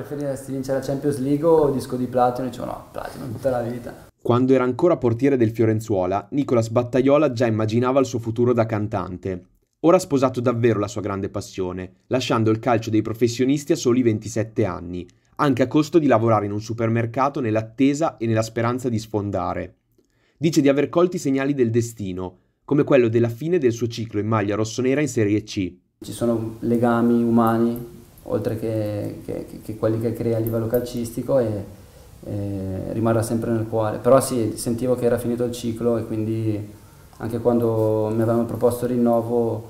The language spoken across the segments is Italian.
preferiresti vincere la Champions League o il disco di platino? Dicevo no, platino tutta la vita. Quando era ancora portiere del Fiorenzuola, Nicolas Battaiola già immaginava il suo futuro da cantante. Ora ha sposato davvero la sua grande passione, lasciando il calcio dei professionisti a soli 27 anni, anche a costo di lavorare in un supermercato nell'attesa e nella speranza di sfondare. Dice di aver colto i segnali del destino, come quello della fine del suo ciclo in maglia rossonera in Serie C. Ci sono legami umani oltre che, che, che, quelli che crea a livello calcistico e, e, rimarrà sempre nel cuore. Però sì, sentivo che era finito il ciclo e quindi anche quando mi avevano proposto il rinnovo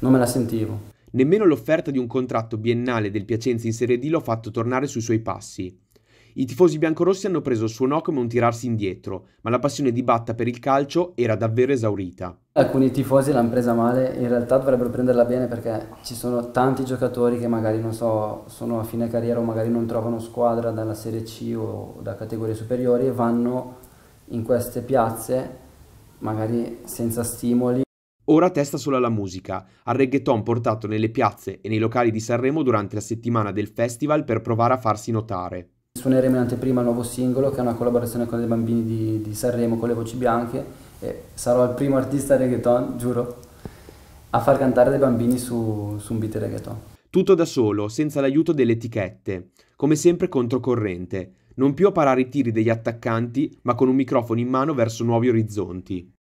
non me la sentivo. Nemmeno l'offerta di un contratto biennale del Piacenza in Serie D l'ho fatto tornare sui suoi passi. I tifosi biancorossi hanno preso il suo no come un tirarsi indietro, ma la passione di Batta per il calcio era davvero esaurita. Alcuni tifosi l'hanno presa male, in realtà dovrebbero prenderla bene perché ci sono tanti giocatori che magari non so, sono a fine carriera o magari non trovano squadra dalla Serie C o da categorie superiori e vanno in queste piazze magari senza stimoli. Ora testa solo alla musica, al reggaeton portato nelle piazze e nei locali di Sanremo durante la settimana del festival per provare a farsi notare. Suoneremo in anteprima il nuovo singolo che è una collaborazione con i bambini di, di Sanremo, con le voci bianche eh, sarò il primo artista reggaeton, giuro, a far cantare dei bambini su, su un beat reggaeton. Tutto da solo, senza l'aiuto delle etichette, come sempre controcorrente, non più a parare i tiri degli attaccanti, ma con un microfono in mano verso nuovi orizzonti.